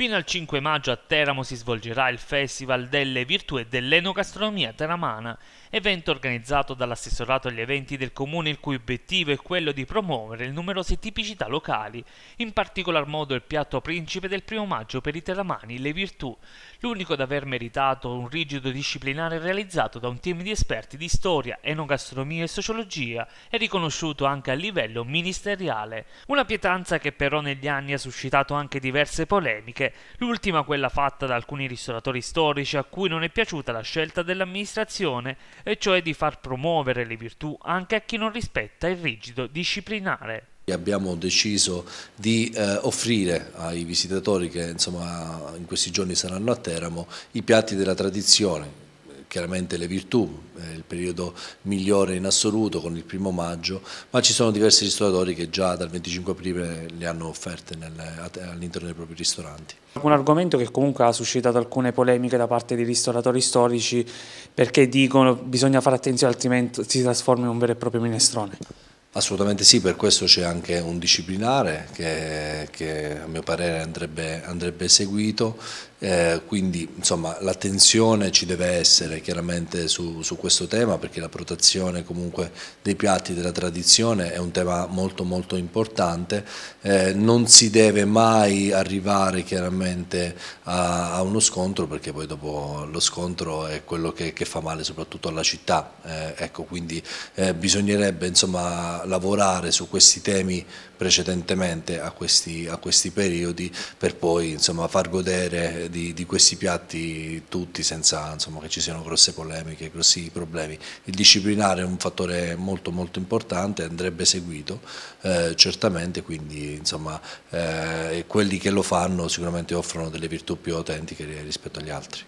Fino al 5 maggio a Teramo si svolgerà il Festival delle Virtù e dell'Enogastronomia Teramana, evento organizzato dall'assessorato agli eventi del comune il cui obiettivo è quello di promuovere le numerose tipicità locali, in particolar modo il piatto principe del primo maggio per i teramani, le virtù, l'unico ad aver meritato un rigido disciplinare realizzato da un team di esperti di storia, enogastronomia e sociologia e riconosciuto anche a livello ministeriale. Una pietanza che però negli anni ha suscitato anche diverse polemiche l'ultima quella fatta da alcuni ristoratori storici a cui non è piaciuta la scelta dell'amministrazione, e cioè di far promuovere le virtù anche a chi non rispetta il rigido disciplinare. Abbiamo deciso di eh, offrire ai visitatori che insomma, in questi giorni saranno a Teramo i piatti della tradizione, chiaramente le virtù, è eh, il periodo migliore in assoluto con il primo maggio, ma ci sono diversi ristoratori che già dal 25 aprile le hanno offerte all'interno dei propri ristoranti. Un argomento che comunque ha suscitato alcune polemiche da parte di ristoratori storici perché dicono che bisogna fare attenzione altrimenti si trasforma in un vero e proprio minestrone. Assolutamente sì, per questo c'è anche un disciplinare che, che, a mio parere andrebbe, andrebbe seguito eh, quindi insomma l'attenzione ci deve essere chiaramente su, su, questo tema perché la protezione comunque dei piatti della tradizione è un tema molto molto importante, eh, non si deve mai arrivare chiaramente a, a, uno scontro perché poi dopo lo scontro è quello che, che fa male soprattutto alla città, eh, ecco quindi eh, bisognerebbe insomma lavorare su questi temi precedentemente a questi, a questi periodi per poi insomma, far godere di, di, questi piatti tutti senza insomma, che ci siano grosse polemiche, grossi problemi. Il disciplinare è un fattore molto molto importante, andrebbe seguito eh, certamente, quindi insomma, eh, quelli che lo fanno sicuramente offrono delle virtù più autentiche rispetto agli altri.